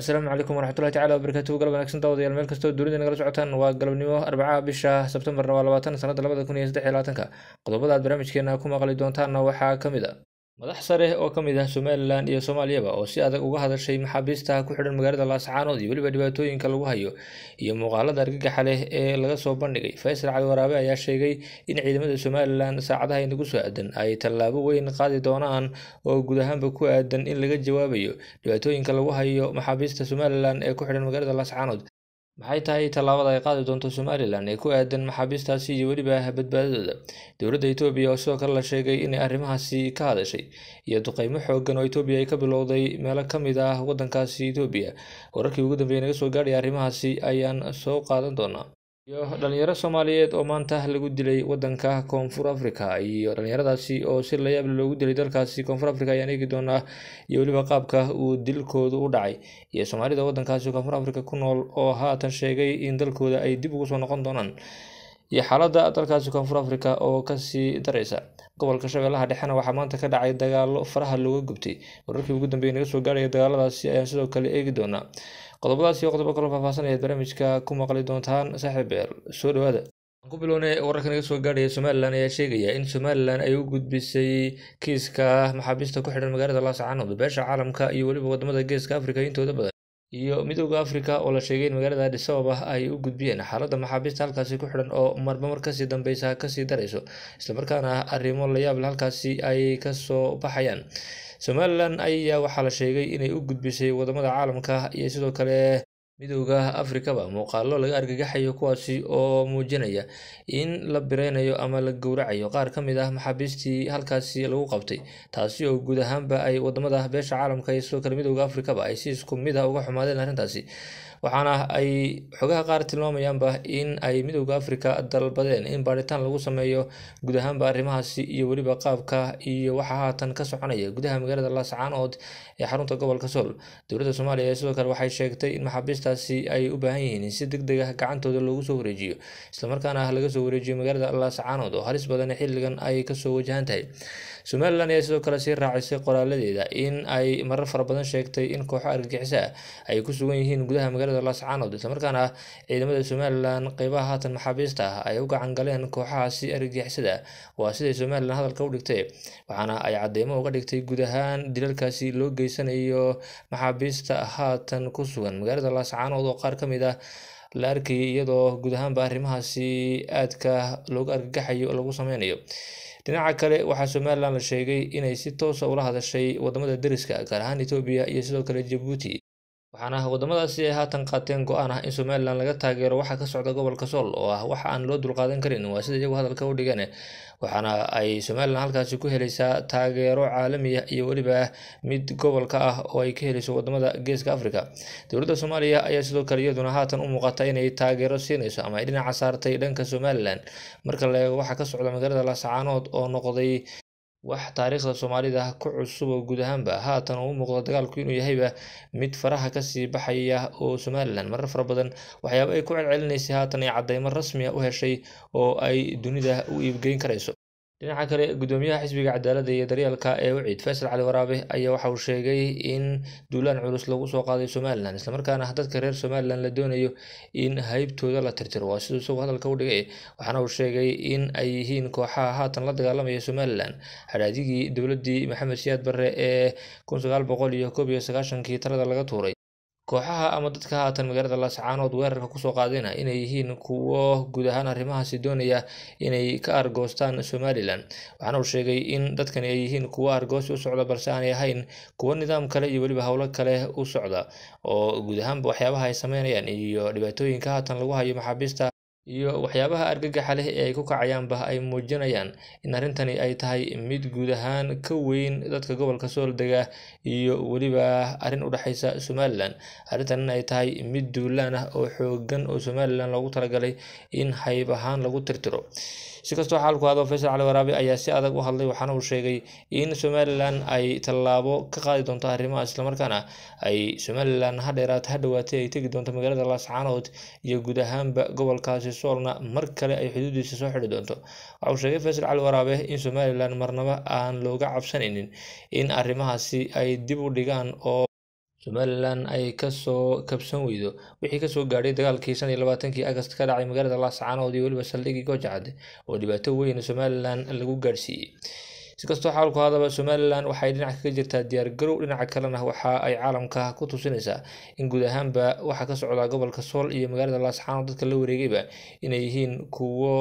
asalaamu calaykum waraxmatullahi tacala wabarakaatu galab wanaagsan daawadayaal meel kastoo dunida nagala socotaan waa galabnimo arbacaha bisha sebtembarna waa labaatan sanada labada kun iyo saddex iyo labaatanka qodobada aad barnaamijkeena ku maqli doontaanna waxaa ka mid a ah madax sare oo ka mid ah somalilan iyo soomaaliyaba oo si adag uga hadashay maxaabiistaha ku xidhan magaalada laascaanood iyo weliba dhibaatooyinka lagu hayo iyo muuqaalada argagaxa leh ee laga soo bandhigay faysal cali waraabe ayaa sheegay in ciidamada somalilan saacadaha inagu soo aadan ay tallaabo weyn qaadi doonaan oo guud ahaanba ku aadan in laga jawaabayo dhibaatooyinka lagu hayo maxaabiista somalilan ee ku xidhan magaalada laascaanood maxay tahay tallaabada ay qaadi doonto somalilan ee ku aadan maxaabiistaasi iyo weliba badbaadadooda dowladda etoobiya oo sidoo kale la sheegay inay arrimahaasi ka hadashay iyo duqeymo xooggan oo etoobiya ay ka bilowday meelo ka mid ah waddankaasi etoobiya wararkii ugu dambeeyay naga soo gaadhaya arrimahaasi ayaan soo qaadan doonaa iyo dhalinyaro soomaaliyeed oo maanta lagu dilay wadanka koonfur africa iyo dhallinyaradaasi oo si layaab loogu dilay dalkaasi koonfur africa ayaan eegi doonaa iyo weliba qaabka uu dilkoodu u dhacay iyo soomaalida wadankaasi koonfur africa ku nool oo haatan sheegay in dalkooda ay dib ugu soo noqon doonaan iyo xaaladda dalkaasi koonfur africa oo kasii daraysa gobolka shabeellaha dhexena waxaa maanta ka dhacay dagaalo faraha looga gubtay wararkii ugu dambeeyay naga soo gaaraya dagaaladaasi ayaan sidoo kale eegi doonaa qodobadaas iyo qodobo kaloo faahfaasan ayaad barnaamijka ku maqli doontaan saaxib beer soo dhawaada aan ku bilownay wararka naga soo gaadhaya somalilan ayaa sheegaya in somalilan ay u gudbisay kiiska maxaabiista ku xidhan magaalada laascaanood beesha caalamka iyo weliba wadamada geeska afrika intooda badan iyo midooda africa oo la sheegay in magaalada adisabab ah ay u gudbiyeen xaalada maxaabiista halkaasi ku xidhan oo marba mar kasii dambeysa kasii darayso islamarkaana arrimo layaable halkaasi ay kasoo baxayaan somalilan ayaa waxaa la sheegay inay u gudbisay wadamada caalamka iyo sidoo kale midowga afrikaba muuqaallo laga argagaxayo kuwaasi oo muujinaya in la bireynayo ama la gowracayo qaar ka mid ah maxaabiistii halkaasi lagu qabtay taasi oo guud ahaanba ay wadamada beesha caalamka iyo sidoo kale midowga afrikaba ay si isku mid a ah uga xumaadeen arrintaasi waxaana ay xogaha qaar tilmaamayaanba in ay midowda africa dalbadeen in baaritaan lagu sameeyo guud ahaanba arrimahaasi iyo weliba qaabka iyo waxa haatan ka soconaya gudaha magaalada laascaanood ee xarunta gobolka sool dowladda soomaaliya ee sidoo kale waxay sheegtay in maxaabiistaasi ay u baahan yihiin in si deg deg ah gacantooda loogu soo wareejiyo islamarkaana ah laga soo wareejiyo magaalada laascaanood oo halis badan xilligan ay kasoo wajahan tahay somalilan ayaa sidoo kale sii raacisay qoraaladeeda in ay marar fara badan sheegtay in kooxo argagixiso ay ku sugan yihiin gudaha magaalada magaalada laascaanood islamarkaana ciidamada somalilan qeybaha haatan maxaabiista ah ay u gacan galeen kooxaha si argagixisada waa siday somalilan hadalka u dhigtay waxaana ay cadeymo uga dhigtay guud ahaan dilalkaasi loo geysanayo maxaabiista haatan ku sugan magaalada laascaanood oo qaar ka mid ah la arkayay iyadoo guud ahaanba arrimahaasi aadka loogu argagaxayo lagu sameynayo dhinaca kale waxaa somalilan la sheegay inay si toosa ah ula hadashay wadamada deriska gaar ahaan etoobiya iyo sidoo kale jabuuti waxaana wadamadaasi ay haatan qaateen go-aan ah in somaliland laga taageero waxaa ka socda gobolka sool oo ah waxa aan loo dulqaadan karin waa sida iyagu hadalka u dhigeen waxaana ay somaliland halkaasi ku helaysaa taageero caalami ah iyo weliba mid gobolka ah oo ay ka helayso wadamada geeska africa dowladda soomaaliya ayaa sidoo kale iyaduna haatan u muuqata inay taageero siinayso ama ay dhinaca saartay dhanka somalilan marka la eego waxaa ka socda magaalada laascaanood oo noqday wax taariikhda soomaalida ah ku cusub oo guud ahaanba haatan uu u muuqdo dagaalku inuu yahayba mid faraha kasii baxaya oo somalilan marar fara badan waxyaaba ay ku celcelinaysay haatan ay cadeymo ah u heshay oo ay dunida u iibgeyn karayso dhinaca kale gudoomiyaha xisbiga cadaalada iyo daryaalka ee wiciid faysal cali waraabe ayaa waxa uu sheegay in duulaan culus lagu soo qaaday somalilan islamarkaana dadka reer somalilan la doonayo in haybtooda la tirtiro waa siduu isagoo hadalka u dhigay waxaana uu sheegay in ay yihiin kooxaha haatan la dagaalamaya somalilan hadhaadigii dowladdii maxamed siyaad barre ee kun sagaal boqol iyo koob iyo sagaashankii talada laga tuuray kooxaha ama dadka haatan magaalada laascaanood weerarka kusoo qaadayna inay yihiin kuwo guud ahaan arrimahaasi doonaya inay ka argoostaan somalilan waxaana uu sheegay in dadkani ay yihiin kuwo argoosi u socda balse aanay ahayn kuwo nidaam kale iyo weliba howlo kale u socda oo guud ahaanba waxyaabaha ay sameynayaan iyo dhibaatooyinka haatan lagu hayo maxaabiista iyo waxyaabaha argagaxa leh ee ay ku kacayaanba ay muujinayaan in arrintani ay tahay mid guud ahaan ka weyn dadka gobolka sool dega iyo weliba arrin u dhexaysa somalilan arrintan in ay tahay mid duulaan ah oo xooggan oo somalilan loogu talagalay in hayb ahaan lagu tirtiro si kastoo xaalku aado faysal cali waraabe ayaa si adag u hadlay waxaana uu sheegay in somalilan ay tallaabo ka qaadi doonto arrimaha islamarkaana ay somalilan ha dheeraad ay tegi doonto magaalada laascaanood iyo guud ahaanba gobolkaasi soolna mar kale ay xuduudiisa soo xidhi doonto waxa uu sheegay faysal cali waraabe in somalilan marnaba aan looga cabsanaynin in arrimahaasi ay dib u dhigaan oo somalilan ay kasoo kabsan weydo wixii kasoo gaadhay dagaalkii shan iyo labaatankii agast ka dhacay magaalada laascaanood iyo weliba saldhigii goojacad oo dhibaato weyn somalilan lagu gaadhsiiyey sikastoo xaalku hadaba somalilan waxay dhinac kaga jirtaa diyaargarow dhinaca kalena waxa ay caalamka ku tusinaysaa in guud ahaanba waxaa ka socdaa gobolka sool iyo magaalada laasxaano dadka la wareegayba inay yihiin kuwo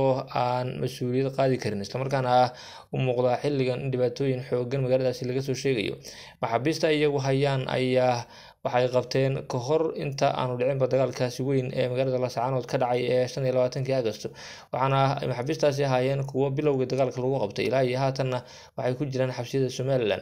aan mas-uuliyad qaadi karin islamarkaana ah u muuqdaa xilligan in dhibaatooyin xooggan magaaladaasi laga soo sheegayo maxaabiista iyagu hayaan ayaa waxay qabteen kahor inta aanu dhicinba dagaalkaasi weyn ee magaalada laascaanood ka dhacay ee shan iyo labaatankii agosto waxaana maxaabiistaasi ahaayeen kuwo bilowga dagaalka lagu qabtay ilaa iyo haatanna waxay ku jiraan xabsiyada somalilan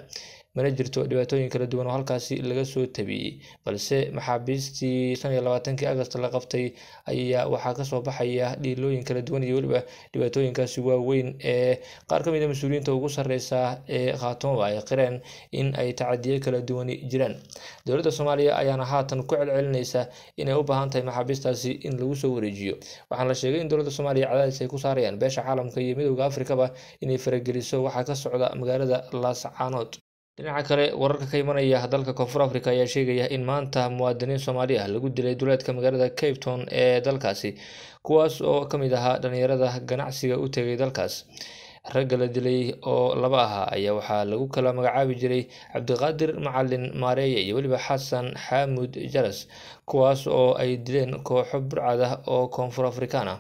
mana jirto dhibaatooyin kala duwan oo halkaasi laga soo tabiyey balse maxaabiistii shan iyo labaatankii agast la qabtay ayaa waxaa kasoo baxaya dhiilooyin kala duwan iyo weliba dhibaatooyinkaasi waaweyn ee qaar kamid a ah mas-uuliyiinta ugu sarreysa ee khaatooba ay qireen in ay tacadiyo kala duwani jiraan dowladda soomaaliya ayaana haatan ku celcelinaysa inay u baahan tahay maxaabiistaasi in lagu soo wareejiyo waxaana la sheegay in dowladda soomaaliya cadaadis ay ku saarayaan beesha caalamka iyo midowda afrikaba inay farageliso waxaa ka socda magaalada laascaanood dhinaca kale wararka ka imanaya ah dalka koonfur africa ayaa sheegaya in maanta muwaadiniin soomaali ah lagu dilay duleedka magaalada cape town ee dalkaasi kuwaas oo ka mid ahaa dhallinyarada ganacsiga u tegay dalkaas ragga la dilay oo laba ahaa ayaa waxaa lagu kala magacaabi jiray cabdiqaadir macalin maareeye iyo weliba xasan xaamud jaras kuwaas oo ay dileen kooxo burcad ah oo koonfur afrikaan ah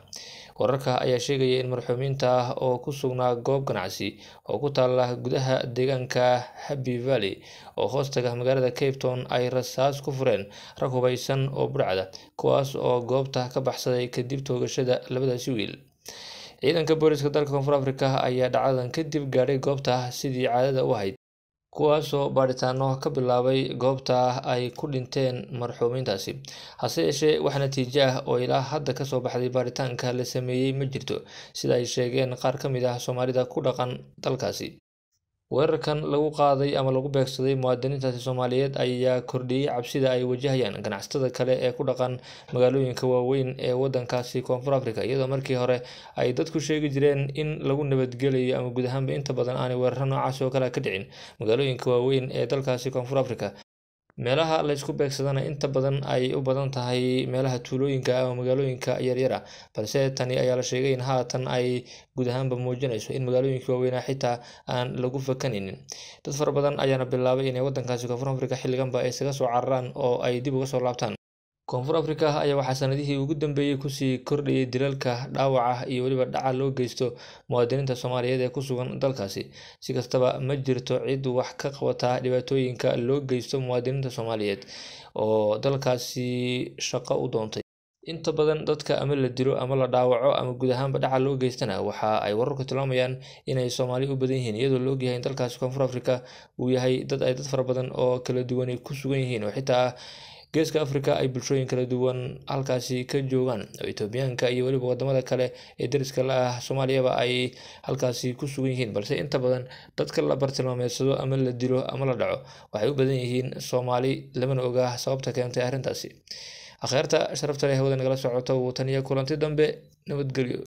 wararka ayaa sheegaya in marxuumiinta ah oo ku sugnaa goob ganacsi oo ku taalla gudaha deegaanka habi valley oo hoostaga magaalada cape town ay rasaas ku fureen rag hubaysan oo burcda kuwaas oo goobta ka baxsaday kadib toogashada labadaasi wiil ciidanka booliska dalka koonfur afrika ayaa dhacdadan kadib gaadhay goobta sidii caadada u ahayd kuwaasoo baadhitaano ka bilaabay goobta ay ku dhinteen marxuumiintaasi hase yeeshee wax natiijo ah oo ilaa hadda kasoo baxday baaritaanka la sameeyey ma jirto sida ay sheegeen qaar ka mid ah soomaalida ku dhaqan dalkaasi weerarkan lagu qaaday ama lagu beegsaday muwaadiniintaasi soomaaliyeed ayaa kordhiyey cabsida ay wajahayaan ganacsatada kale ee ku dhaqan magaalooyinka waaweyn ee wadankaasi koonfur afrika iyadoo markii hore ay dadku sheegi jireen in lagu nabadgelayo ama guud ahaanba inta badan aanay weeraro noocaasi oo kale ka dhicin magaalooyinka waaweyn ee dalkaasi koonfur afrika meelaha laysku beegsadana inta badan ay u badan tahay meelaha tuulooyinka ah ama magaalooyinka yaryara balse tani ayaa la sheegay in haatan ay guud ahaanba muujinayso in magaalooyinka waaweynaa ah xitaa aan lagu fakanaynin dad fara badan ayaana bilaabay inay waddankaasi koonfur africa xilliganba ay isaga soo cararaan oo ay dib uga soo laabtaan Koonfur Afrika ayaa waxaa sanadihii ugu dambeeyey kusii kordhayay dilalka dhaawaca iyo weliba dhaca loo geysto muwaadiniinta Soomaaliyeed ee ku sugan dalkaasi. Si kastaba ma jirto cid wax ka qabata dhibaatooyinka loo geysto muwaadiniinta Soomaaliyeed oo dalkaasi shaqo u doontay. inta badan dadka ama la dilo ama la dhaawaco ama guud ahaanba dhaca loo geystana waxa ay wararku tilmaamayaan inay soomaali u badan yihiin iyadoo la ogyahay in dalkaasi koonfur afrika uu yahay dad ay dad fara badan oo kala duwani ku sugan yihiin oo xitaa geeska africa ay bulshooyin kala duwan halkaasi ka joogaan oo etoobiyaanka iyo weliba wadamada kale ee dariska la ah soomaaliyaba ay halkaasi ku sugan yihiin balse inta badan dadka la bartilmaameedsado ama la dilo ama la dhaco waxay u badan yihiin soomaali lamana ogaa sababta keentay arrintaasi akheerta sharafta leh hawada nagala socoto wuu taniyo kulanti dambe nabadgelyo